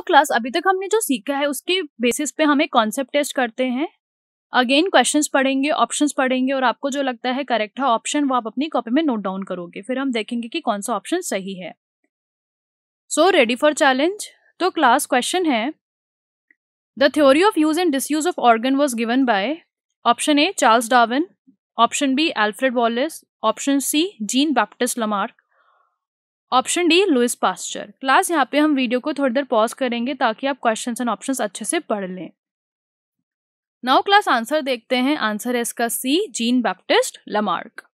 और क्लास अभी तक हमने जो सीखा है उसके बेसिस पे हम एक कॉन्सेप्ट टेस्ट करते हैं अगेन क्वेश्चंस पढ़ेंगे ऑप्शंस पढ़ेंगे और आपको जो लगता है करेक्ट है ऑप्शन वो आप अपनी कॉपी में नोट डाउन करोगे फिर हम देखेंगे कि कौन सा ऑप्शन सही है सो रेडी फॉर चैलेंज तो क्लास क्वेश्चन है the theory of use and disuse of organ was given by option A Charles Darwin option B Alfred Wallace option C Jean Baptiste Lamarck option D Louis Pasteur class यहाँ पे हम video को थोड़ी देर pause करेंगे ताकि आप question and option अच्छे से पढ़ लें नाउ क्लास आंसर देखते हैं आंसर है इसका सी जीन बैप्टिस्ट लमार्क